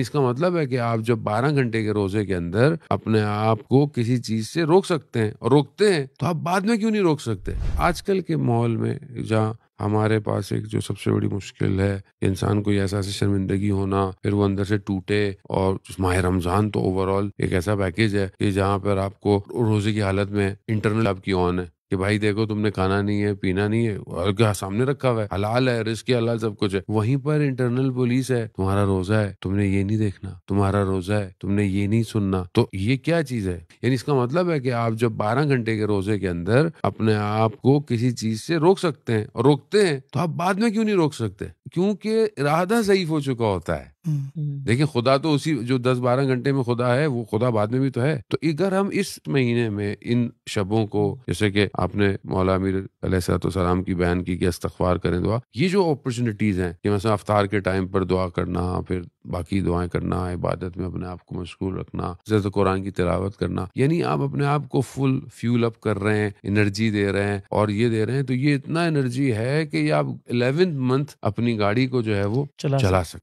इसका मतलब है कि आप जब 12 घंटे के रोजे के अंदर अपने आप को किसी चीज से रोक सकते हैं और रोकते हैं तो आप बाद में क्यों नहीं रोक सकते आजकल के माहौल में जहाँ हमारे पास एक जो सबसे बड़ी मुश्किल है इंसान को ऐसा से शर्मिंदगी होना फिर वो अंदर से टूटे और माह रमजान तो ओवरऑल एक ऐसा पैकेज है कि जहाँ पर आपको रोजे की हालत में इंटरनल आपकी ऑन है कि भाई देखो तुमने खाना नहीं है पीना नहीं है और क्या सामने रखा हुआ है हलाल है रिस्क हलाल सब कुछ है वहीं पर इंटरनल पुलिस है तुम्हारा रोजा है तुमने ये नहीं देखना तुम्हारा रोजा है तुमने ये नहीं सुनना तो ये क्या चीज है यानी इसका मतलब है कि आप जब बारह घंटे के रोजे के अंदर अपने आप को किसी चीज से रोक सकते हैं और रोकते हैं तो आप बाद में क्यों नहीं रोक सकते क्योंकि इरादा ज़यीफ हो चुका होता है लेकिन हम्म। खुदा तो उसी जो दस बारह घंटे में खुदा है वो खुदा बाद में भी तो है तो अगर हम इस महीने में इन शबों को जैसे कि आपने मौला मीर सलाम की बयान की कि इस्तफार करें दुआ ये जो अपॉर्चुनिटीज हैं कि मैं अफ्तार के टाइम पर दुआ करना फिर बाकी दुआएं करना इबादत में अपने आप को मशगूल रखना जैसे कुरान की तिलावत करना यानी आप अपने आप को फुल फ्यूल अप कर रहे हैं एनर्जी दे रहे हैं और ये दे रहे हैं तो ये इतना एनर्जी है कि आप इलेवेंथ मंथ अपनी गाड़ी को जो है वो चला, चला सकते